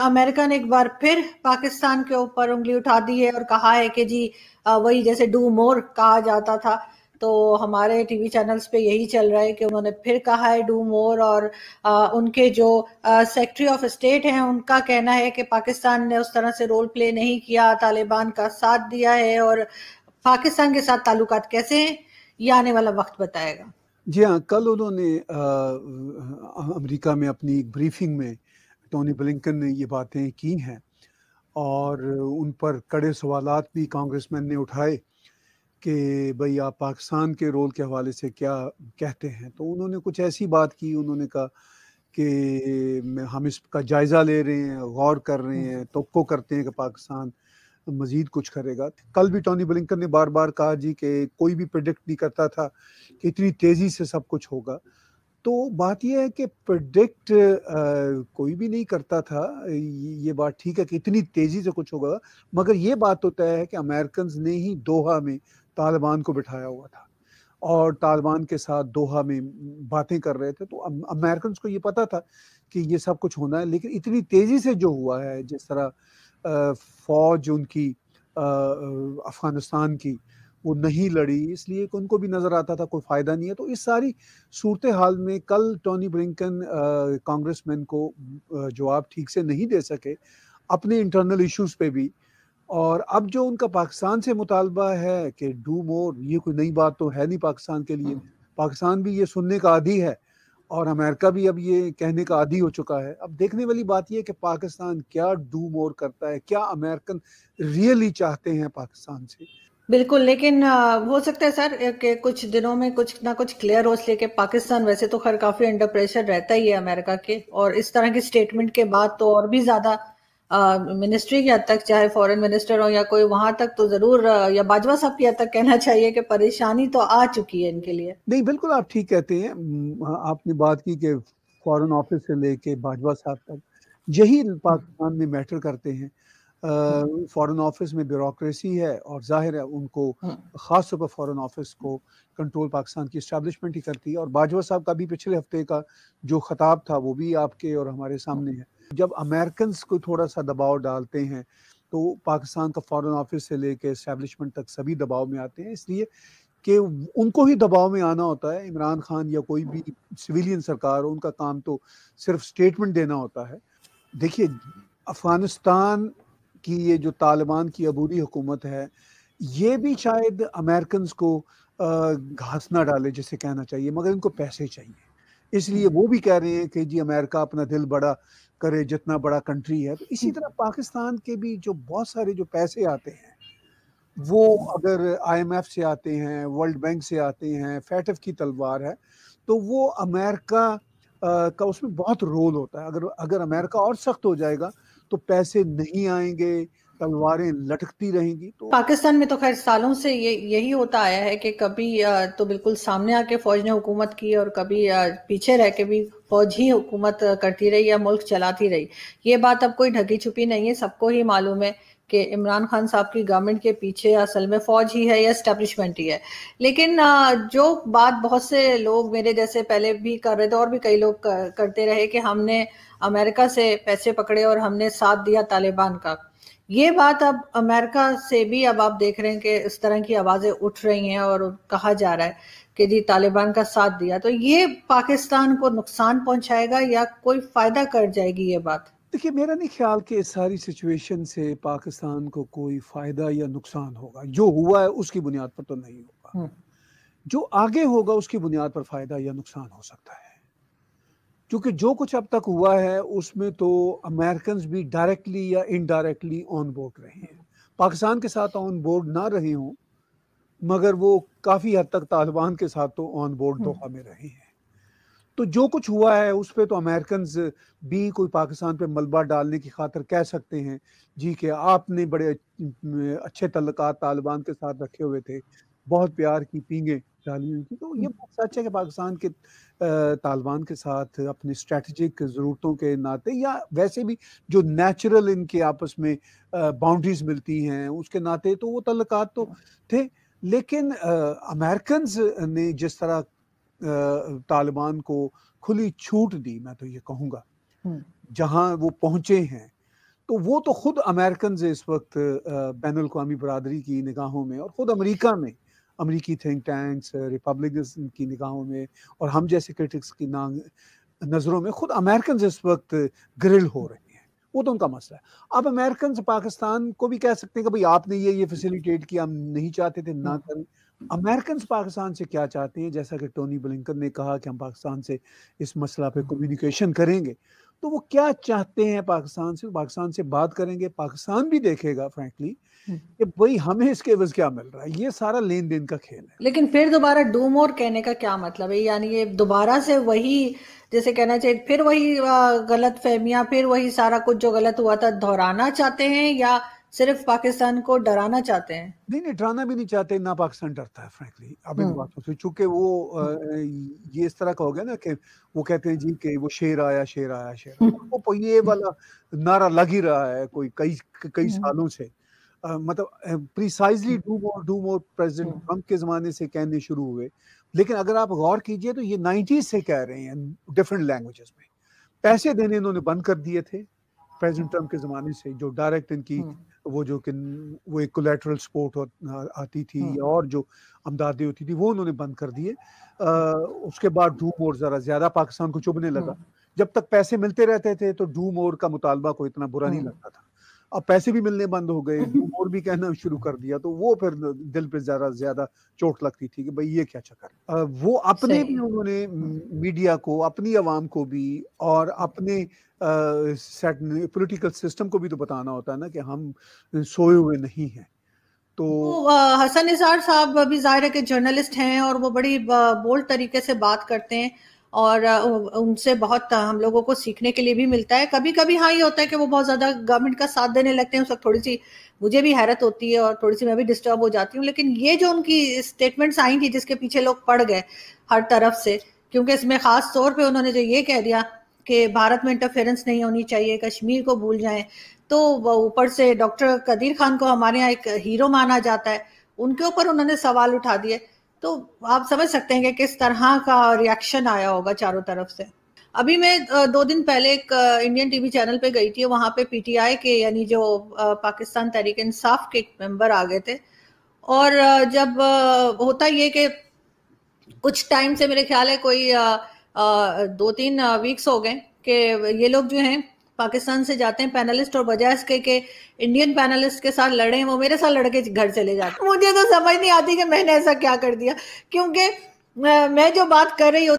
America ने एक बार फिर पाकिस्तान के ऊपर उंगली उठा दी है और कहा है कि जी वही जैसे डू मोर कहा जाता था तो हमारे टीवी चैनल्स पे यही चल रहा है कि उन्होंने फिर कहा है डू मोर और आ, उनके जो सेक्रेटरी ऑफ स्टेट हैं उनका कहना है कि पाकिस्तान ने उस तरह से रोल प्ले नहीं किया तालिबान का साथ दिया है और पाकिस्तान के साथ ताल्लुक कैसे हैं ये आने वाला वक्त बताएगा जी हाँ कल उन्होंने अमेरिका में अपनी एक ब्रीफिंग में टोनी ब्लिंकन ने ये बातें की हैं और उन पर कड़े सवाल भी कांग्रेस मैन ने उठाए कि भाई आप पाकिस्तान के रोल के हवाले से क्या कहते हैं तो उन्होंने कुछ ऐसी बात की उन्होंने कहा कि हम इसका जायज़ा ले रहे हैं गौर कर रहे हैं तो करते हैं कि पाकिस्तान मज़ीद कुछ करेगा कल भी टोनी ब्लिंकन ने बार बार कहा जी कि कोई भी प्रोडिक्ट नहीं करता था कि इतनी तेज़ी से सब कुछ होगा तो बात यह है कि प्रडिक्ट कोई भी नहीं करता था ये बात ठीक है कि इतनी तेज़ी से कुछ होगा मगर ये बात तो तय है कि अमेरिकन ने ही दोहा में तालिबान को बिठाया हुआ था और तालिबान के साथ दोहा में बातें कर रहे थे तो अमेरिकन को ये पता था कि ये सब कुछ होना है लेकिन इतनी तेज़ी से जो हुआ है जिस तरह फौज उनकी अफगानिस्तान की वो नहीं लड़ी इसलिए उनको भी नज़र आता था कोई फ़ायदा नहीं है तो इस सारी सूरत हाल में कल टोनी ब्रिंकन मैन को जवाब ठीक से नहीं दे सके अपने इंटरनल इश्यूज पे भी और अब जो उनका पाकिस्तान से मुतालबा है कि डू मोर ये कोई नई बात तो है नहीं पाकिस्तान के लिए पाकिस्तान भी ये सुनने का आदि है और अमेरिका भी अब ये कहने का आदि हो चुका है अब देखने वाली बात यह कि पाकिस्तान क्या डू मोर करता है क्या अमेरिकन रियली चाहते हैं पाकिस्तान से बिल्कुल लेकिन हो सकता है सर कि कुछ दिनों में कुछ ना कुछ क्लियर हो इसलिए पाकिस्तान वैसे तो खैर काफी अंडर प्रेशर रहता ही है अमेरिका के और इस तरह के स्टेटमेंट के बाद तो और भी ज्यादा मिनिस्ट्री की हद तक चाहे फॉरेन मिनिस्टर हो या कोई वहां तक तो जरूर या बाजवा साहब की हद तक कहना चाहिए कि परेशानी तो आ चुकी है इनके लिए नहीं बिल्कुल आप ठीक कहते हैं हाँ, आपने बात की कि फॉरेन ऑफिस से लेके बाजवा साहब तक यही पाकिस्तान में मैटर करते हैं फॉरेन ऑफिस में ब्यूरोसी है और जाहिर है उनको हाँ। खास तौर पर फॉरेन ऑफिस को कंट्रोल पाकिस्तान की इस्टेब्लिशमेंट ही करती है और बाजवा साहब का भी पिछले हफ्ते का जो खताब था वो भी आपके और हमारे सामने है जब अमेरिकन को थोड़ा सा दबाव डालते हैं तो पाकिस्तान का फॉरेन ऑफिस से लेकर इस्टेब्लिशमेंट तक सभी दबाव में आते हैं इसलिए कि उनको ही दबाव में आना होता है इमरान खान या कोई भी सिविलियन सरकार उनका काम तो सिर्फ स्टेटमेंट देना होता है देखिए अफगानिस्तान कि ये जो तालिबान की अबूरी हुकूमत है ये भी शायद अमेरिकन को घास ना डाले जिसे कहना चाहिए मगर इनको पैसे चाहिए इसलिए वो भी कह रहे हैं कि जी अमेरिका अपना दिल बड़ा करे जितना बड़ा कंट्री है तो इसी तरह पाकिस्तान के भी जो बहुत सारे जो पैसे आते हैं वो अगर आईएमएफ से आते हैं वर्ल्ड बैंक से आते हैं फैटफ की तलवार है तो वो अमेरिका का उसमें बहुत रोल होता है अगर अगर अमेरिका और सख्त हो जाएगा तो पैसे नहीं आएंगे तलवारें लटकती रहेंगी तो पाकिस्तान में तो खैर सालों से ये यही होता आया है कि कभी तो बिल्कुल सामने आके फौज ने हुकूमत की और कभी पीछे रह के भी फौज ही हुकूमत करती रही या मुल्क चलाती रही ये बात अब कोई ढकी छुपी नहीं है सबको ही मालूम है कि इमरान खान साहब की गवर्नमेंट के पीछे असल में फौज ही है या इस्टेब्लिशमेंट ही है लेकिन जो बात बहुत से लोग मेरे जैसे पहले भी कर रहे थे और भी कई लोग करते रहे कि हमने अमेरिका से पैसे पकड़े और हमने साथ दिया तालिबान का ये बात अब अमेरिका से भी अब आप देख रहे हैं कि इस तरह की आवाज़ें उठ रही हैं और कहा जा रहा है कि जी तालिबान का साथ दिया तो ये पाकिस्तान को नुकसान पहुंचाएगा या कोई फायदा कर जाएगी ये बात देखिए मेरा नहीं ख्याल कि इस सारी सिचुएशन से पाकिस्तान को कोई फ़ायदा या नुकसान होगा जो हुआ है उसकी बुनियाद पर तो नहीं होगा हम्म। जो आगे होगा उसकी बुनियाद पर फ़ायदा या नुकसान हो सकता है क्योंकि जो कुछ अब तक हुआ है उसमें तो अमेरिकन भी डायरेक्टली या इनडायरेक्टली ऑन बोर्ड रहे हैं पाकिस्तान के साथ ऑन बोर्ड ना रहे हों मगर वो काफ़ी हद तक तालिबान के साथ तो ऑन बोर्ड दोहा में रहे हैं तो जो कुछ हुआ है उस पर तो अमेरिकन भी कोई पाकिस्तान पे मलबा डालने की खातर कह सकते हैं जी के आपने बड़े अच्छे तल्लक तालिबान के साथ रखे हुए थे बहुत प्यार की पींगे डाली हुई थी तो ये हम्म। सच है कि पाकिस्तान के तालिबान के साथ अपने स्ट्रेटजिक ज़रूरतों के नाते या वैसे भी जो नेचुरल इनके आपस में बाउंड्रीज मिलती हैं उसके नाते तो वो तल्लक तो हाँ। थे लेकिन अमेरिकन ने जिस तरह तालिबान को खुली छूट दी मैं तो ये कहूँगा हम्म। जहाँ वो पहुँचे हैं तो वो तो खुद अमेरिकन इस वक्त बैन अवी बरदरी की निगाहों में और ख़ुद अमरीका में अमरीकी थिंक टैंक्स रिपब्लिक की निगाहों में और हम जैसे क्रिटिक्स की नांग नज़रों में ख़ुद अमेरिकन इस वक्त ग्रिल हो रहे हैं वो तो उनका मसला है अब अमेरिकन पाकिस्तान को भी कह सकते हैं कि भाई आपने ये ये फैसिलिटेट किया हम नहीं चाहते थे ना हम्म। करें अमेरिकन पाकिस्तान से क्या चाहते हैं जैसा कि टोनी ब्लिंकन ने कहा कि हम पाकिस्तान से इस मसला पे कम्युनिकेशन हम्म। करेंगे तो वो क्या चाहते हैं पाकिस्तान से पाकिस्तान से बात करेंगे पाकिस्तान भी देखेगा फ्रेंकली हम्म। कि भाई हमें इसके वजह क्या मिल रहा है ये सारा लेन देन का खेल है लेकिन फिर दोबारा डूम और कहने का क्या मतलब है यानी ये दोबारा से वही जैसे कहना चाहिए फिर वही गलत फहमिया फिर वही सारा कुछ जो गलत हुआ था दोहराना चाहते हैं या सिर्फ पाकिस्तान को डराना चाहते हैं नहीं नहीं डराना भी नहीं चाहते ना पाकिस्तान डरता है फ्रेंकली अब इन हम्म। बातों से चूंकि वो ये इस तरह का हो गया ना कि वो कहते हैं जी कि वो शेर आया शेर आया शेर आया। हम्म। वो ये वाला नारा लग ही रहा है कोई कई कई हम्म। सालों से मतलब precisely do more do more president Trump के ज़माने से कहने शुरू हुए लेकिन अगर आप गौर कीजिए तो ये नाइन्टीज से कह रहे हैं डिफरेंट लैंग्वेजेस में पैसे अच्छा। देने इन्होंने बंद कर दिए थे प्रेसिडेंट ट्रंप के ज़माने से जो डायरेक्ट इनकी वो जो कि वो एक कोलेट्रल सपोर्ट आती थी हाँ। और जो अमदादी होती थी वो उन्होंने बंद कर दिए उसके बाद धूम और ज़रा ज़्यादा पाकिस्तान को चुभने लगा हाँ। जब तक पैसे मिलते रहते थे तो धूम और का मुतालबा को इतना बुरा नहीं हाँ। लगता था अब पैसे भी मिलने बंद हो गए और भी कहना शुरू कर दिया तो वो फिर दिल पे ज्यादा ज्यादा चोट लगती थी कि भाई ये क्या चक्कर वो अपने भी उन्होंने मीडिया को अपनी आवाम को भी और अपने पॉलिटिकल सिस्टम को भी तो बताना होता है ना कि हम सोए हुए नहीं हैं तो हसन निजार साहब अभी जाहिर है कि जर्नलिस्ट हैं और वो बड़ी बोल्ड तरीके से बात करते हैं और उनसे बहुत हम लोगों को सीखने के लिए भी मिलता है कभी कभी हाँ ये होता है कि वो बहुत ज़्यादा गवर्नमेंट का साथ देने लगते हैं उस वक्त थोड़ी सी मुझे भी हैरत होती है और थोड़ी सी मैं भी डिस्टर्ब हो जाती हूँ लेकिन ये जो उनकी स्टेटमेंट्स आई थी जिसके पीछे लोग पड़ गए हर तरफ से क्योंकि इसमें खास तौर पर उन्होंने जो ये कह दिया कि भारत में इंटरफेरेंस नहीं होनी चाहिए कश्मीर को भूल जाए तो ऊपर से डॉक्टर कदीर खान को हमारे यहाँ एक हीरो माना जाता है उनके ऊपर उन्होंने सवाल उठा दिए तो आप समझ सकते हैं कि किस तरह का रिएक्शन आया होगा चारों तरफ से अभी मैं दो दिन पहले एक इंडियन टीवी चैनल पे गई थी वहां पे पीटीआई के यानी जो पाकिस्तान तहरीक इंसाफ के एक मेंबर आ गए थे और जब होता ये कि कुछ टाइम से मेरे ख्याल है कोई दो तीन वीक्स हो गए कि ये लोग जो हैं पाकिस्तान से जाते हैं पैनलिस्ट और बजाय इसके के इंडियन पैनलिस्ट के साथ लड़े वो मेरे साथ लड़के घर चले जाते मुझे तो समझ नहीं आती कि मैंने ऐसा क्या कर दिया क्योंकि मैं जो बात कर रही होती